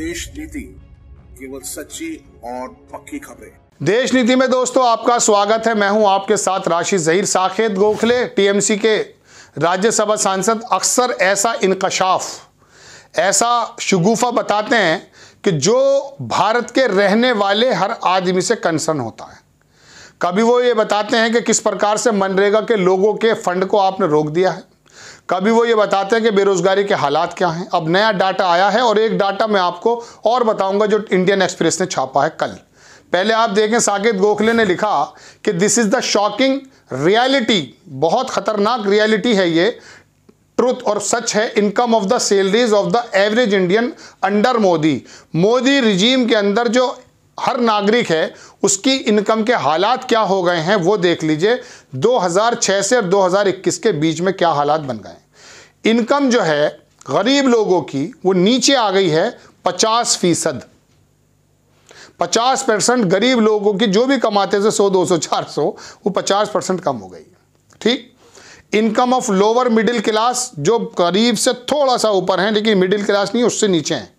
देश नीति केवल सच्ची और पक्की खबरें देश नीति में दोस्तों आपका स्वागत है मैं हूं आपके साथ राशि जहीर साखेत गोखले टीएमसी के राज्यसभा सांसद अक्सर ऐसा इनकशाफ ऐसा शगुफा बताते हैं कि जो भारत के रहने वाले हर आदमी से कंसर्न होता है कभी वो ये बताते हैं कि किस प्रकार से मनरेगा के लोगों के फंड को आपने रोक दिया है कभी वो ये बताते हैं कि बेरोज़गारी के हालात क्या हैं अब नया डाटा आया है और एक डाटा मैं आपको और बताऊंगा जो इंडियन एक्सप्रेस ने छापा है कल पहले आप देखें साकेत गोखले ने लिखा कि this is the shocking reality बहुत ख़तरनाक रियलिटी है ये ट्रुथ और सच है income of the salaries of the average Indian under Modi Modi regime के अंदर जो हर नागरिक है उसकी इनकम के हालात क्या हो गए हैं वो देख लीजिए 2006 से और 2021 के बीच में क्या हालात बन गए इनकम जो है गरीब लोगों की वो नीचे आ गई है 50 फीसद पचास परसेंट गरीब लोगों की जो भी कमाते थे 100, 200, 400 वो 50 परसेंट कम हो गई ठीक income of lower middle class जो गरीब से थोड़ा सा ऊपर है लेकिन मिडिल क्लास नहीं उससे नीचे हैं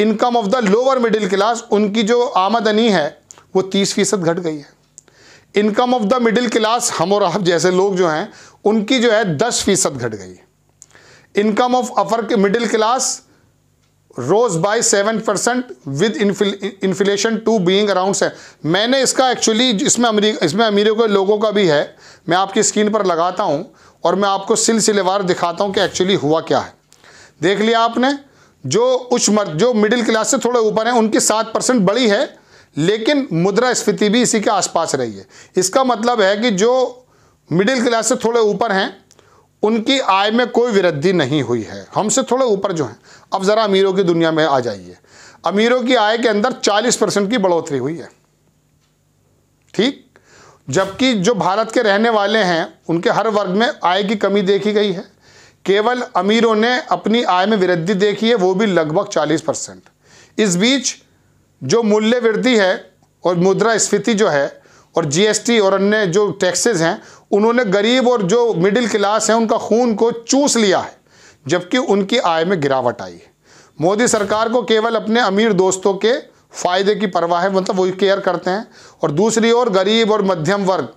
income of the lower middle class उनकी जो आमदनी है वो तीस फीसद घट गई है income of the middle class हम और आप जैसे लोग जो हैं उनकी जो है दस फीसद घट गई है income of upper middle class rose by seven percent with inflation to being around से मैंने इसका एक्चुअली इसमें इसमें अमीरों के लोगों का भी है मैं आपकी स्क्रीन पर लगाता हूँ और मैं आपको सिलसिलेवार दिखाता हूँ कि एक्चुअली हुआ क्या है देख लिया आपने जो उच्च मर्द जो मिडिल क्लास से थोड़े ऊपर हैं उनकी सात परसेंट बड़ी है लेकिन मुद्रा स्फीति भी इसी के आसपास रही है इसका मतलब है कि जो मिडिल क्लास से थोड़े ऊपर हैं उनकी आय में कोई वृद्धि नहीं हुई है हमसे थोड़े ऊपर जो हैं अब ज़रा अमीरों की दुनिया में आ जाइए अमीरों की आय के अंदर 40 परसेंट की बढ़ोतरी हुई है ठीक जबकि जो भारत के रहने वाले हैं उनके हर वर्ग में आय की कमी देखी गई है केवल अमीरों ने अपनी आय में वृद्धि देखी है वो भी लगभग 40 परसेंट इस बीच जो मूल्य वृद्धि है और मुद्रा स्फीति जो है और जीएसटी और अन्य जो टैक्सेस हैं उन्होंने गरीब और जो मिडिल क्लास हैं उनका खून को चूस लिया है जबकि उनकी आय में गिरावट आई है मोदी सरकार को केवल अपने अमीर दोस्तों के फ़ायदे की परवाह है मतलब वो केयर करते हैं और दूसरी ओर गरीब और मध्यम वर्ग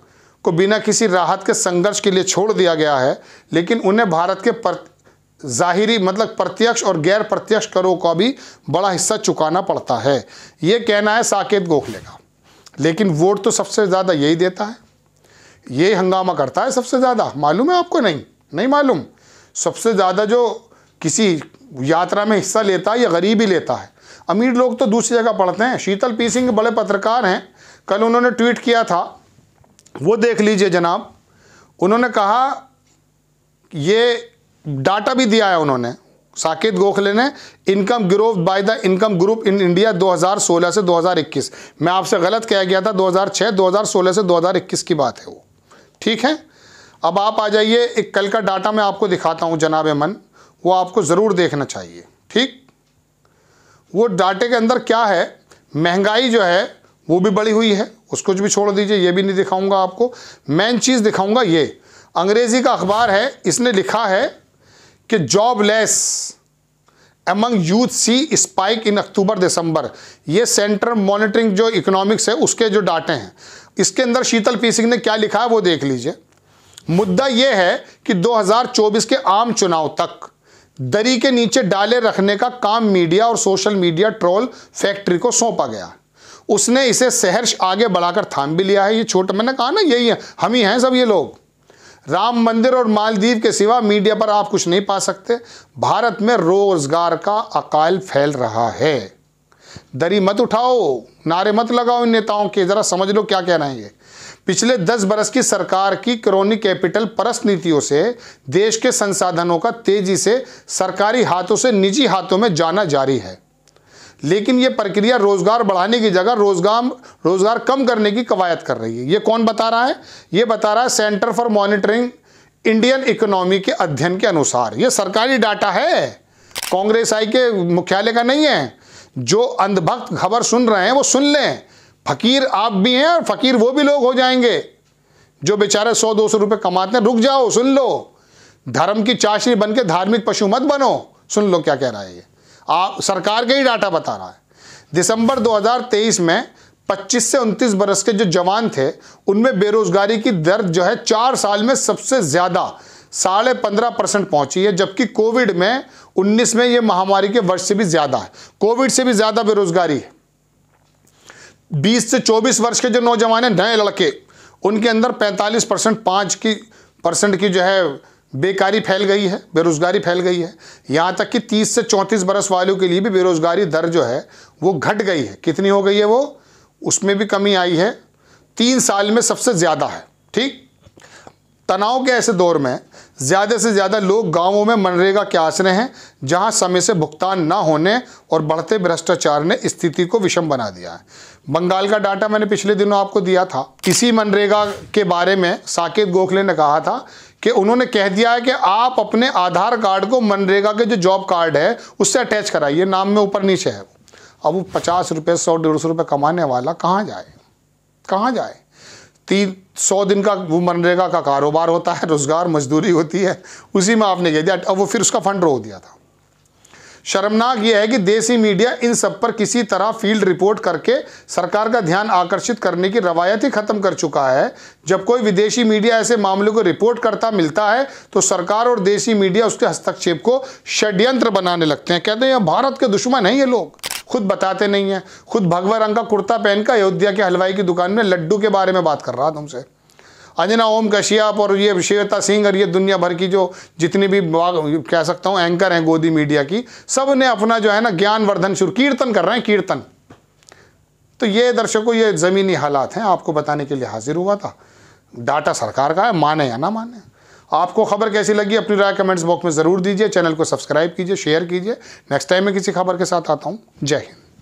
को बिना किसी राहत के संघर्ष के लिए छोड़ दिया गया है लेकिन उन्हें भारत के पर ज़ाहिरी मतलब प्रत्यक्ष और गैर प्रत्यक्ष करों का भी बड़ा हिस्सा चुकाना पड़ता है ये कहना है साकेत गोखले का लेकिन वोट तो सबसे ज़्यादा यही देता है यही हंगामा करता है सबसे ज़्यादा मालूम है आपको नहीं नहीं मालूम सबसे ज़्यादा जो किसी यात्रा में हिस्सा लेता है या गरीब ही लेता है अमीर लोग तो दूसरी जगह पढ़ते हैं शीतल पी सिंह बड़े पत्रकार हैं कल उन्होंने ट्वीट किया था वो देख लीजिए जनाब उन्होंने कहा ये डाटा भी दिया है उन्होंने साकेत गोखले ने income growth by the income group in India 2016 से 2021 मैं आपसे गलत कह गया था 2006 2016 से 2021 की बात है वो ठीक है अब आप आ जाइए एक कल का डाटा मैं आपको दिखाता हूँ जनाब मन वो आपको ज़रूर देखना चाहिए ठीक वो डाटे के अंदर क्या है महंगाई जो है वो भी बड़ी हुई है उसको भी छोड़ दीजिए ये भी नहीं दिखाऊंगा आपको मेन चीज़ दिखाऊंगा ये अंग्रेज़ी का अखबार है इसने लिखा है कि jobless among youth see spike in October December ये सेंटर मॉनिटरिंग जो इकोनॉमिक्स है उसके जो डाटे हैं इसके अंदर शीतल पी सिंह ने क्या लिखा है वो देख लीजिए मुद्दा यह है कि 2024 के आम चुनाव तक दरी के नीचे डाले रखने का काम मीडिया और सोशल मीडिया ट्रोल फैक्ट्री को सौंपा गया उसने इसे सहर्ष आगे बढ़ाकर थाम भी लिया है ये छोटा मैंने कहा ना यही है हम ही हैं सब ये लोग राम मंदिर और मालदीव के सिवा मीडिया पर आप कुछ नहीं पा सकते भारत में रोजगार का अकाल फैल रहा है दरी मत उठाओ नारे मत लगाओ इन नेताओं के ज़रा समझ लो क्या कहना है ये पिछले दस बरस की सरकार की क्रोनी कैपिटल परस्त नीतियों से देश के संसाधनों का तेजी से सरकारी हाथों से निजी हाथों में जाना जारी है लेकिन ये प्रक्रिया रोज़गार बढ़ाने की जगह रोज़गार रोज़गार कम करने की कवायद कर रही है ये कौन बता रहा है ये बता रहा है centre for monitoring Indian economy के अध्ययन के अनुसार ये सरकारी डाटा है कांग्रेस आई के मुख्यालय का नहीं है जो अंधभक्त खबर सुन रहे हैं वो सुन लें फकीर आप भी हैं और फकीर वो भी लोग हो जाएंगे जो बेचारे सौ दो सौ रुपये कमाते हैं रुक जाओ सुन लो धर्म की चाशनी बन के धार्मिक पशु मत बनो सुन लो क्या कह रहा है ये आप सरकार का ही डाटा बता रहा है दिसंबर 2023 में 25 से 29 बरस के जो जवान थे उनमें बेरोजगारी की दर जो है चार साल में सबसे ज़्यादा साढ़े पंद्रह परसेंट पहुंची है जबकि कोविड में 19 में यह महामारी के वर्ष से भी ज़्यादा है कोविड से भी ज़्यादा बेरोजगारी है 20 से 24 वर्ष के जो नौजवान हैं नए लड़के उनके अंदर 45 परसेंट पांच की परसेंट की जो है बेकारी फैल गई है बेरोज़गारी फैल गई है यहाँ तक कि 30 से 34 बरस वालों के लिए भी बेरोज़गारी दर जो है वो घट गई है कितनी हो गई है वो उसमें भी कमी आई है तीन साल में सबसे ज़्यादा है ठीक तनाव के ऐसे दौर में ज़्यादा से ज़्यादा लोग गांवों में मनरेगा के आश्रय हैं जहां समय से भुगतान ना होने और बढ़ते भ्रष्टाचार ने स्थिति को विषम बना दिया है बंगाल का डाटा मैंने पिछले दिनों आपको दिया था इसी मनरेगा के बारे में साकेत गोखले ने कहा था कि उन्होंने कह दिया है कि आप अपने आधार कार्ड को मनरेगा के जो जॉब कार्ड है उससे अटैच कराइए नाम में ऊपर नीचे है अब वो पचास रुपये सौ डेढ़ सौ रुपये कमाने वाला कहाँ जाए कहाँ जाए तीन सौ दिन का वो मनरेगा का कारोबार होता है रोज़गार मजदूरी होती है उसी में आपने कह दिया अब वो फिर उसका फंड रो दिया था शर्मनाक यह है कि देसी मीडिया इन सब पर किसी तरह फील्ड रिपोर्ट करके सरकार का ध्यान आकर्षित करने की रवायत ही खत्म कर चुका है जब कोई विदेशी मीडिया ऐसे मामले को रिपोर्ट करता मिलता है तो सरकार और देसी मीडिया उसके हस्तक्षेप को षड्यंत्र बनाने लगते हैं कहते हैं यह भारत के दुश्मन हैं ये लोग खुद बताते नहीं हैं खुद भगवा रंग का कुर्ता पहनकर अयोध्या के हलवाई की दुकान में लड्डू के बारे में बात कर रहा था तुमसे अंजना ओम कश्यप और ये श्वेता सिंह और ये दुनिया भर की जो जितनी भी कह सकता हूँ एंकर हैं गोदी मीडिया की सब ने अपना जो है ना ज्ञानवर्धन शुरू कीर्तन कर रहे हैं कीर्तन तो ये दर्शकों ये ज़मीनी हालात हैं आपको बताने के लिए हाजिर हुआ था डाटा सरकार का है माने या ना माने आपको खबर कैसी लगी अपनी राय कमेंट्स बॉक्स में ज़रूर दीजिए चैनल को सब्सक्राइब कीजिए शेयर कीजिए नेक्स्ट टाइम मैं किसी खबर के साथ आता हूँ जय हिंद